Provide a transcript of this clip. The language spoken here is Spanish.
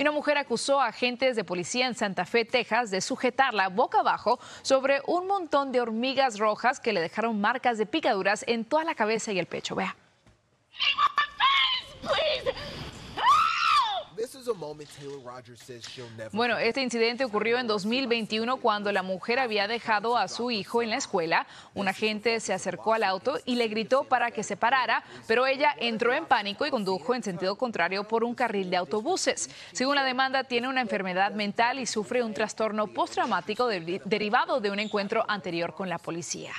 y una mujer acusó a agentes de policía en Santa Fe, Texas, de sujetarla boca abajo sobre un montón de hormigas rojas que le dejaron marcas de picaduras en toda la cabeza y el pecho. Vea. Bueno, este incidente ocurrió en 2021 cuando la mujer había dejado a su hijo en la escuela. Un agente se acercó al auto y le gritó para que se parara, pero ella entró en pánico y condujo en sentido contrario por un carril de autobuses. Según la demanda, tiene una enfermedad mental y sufre un trastorno postraumático derivado de un encuentro anterior con la policía.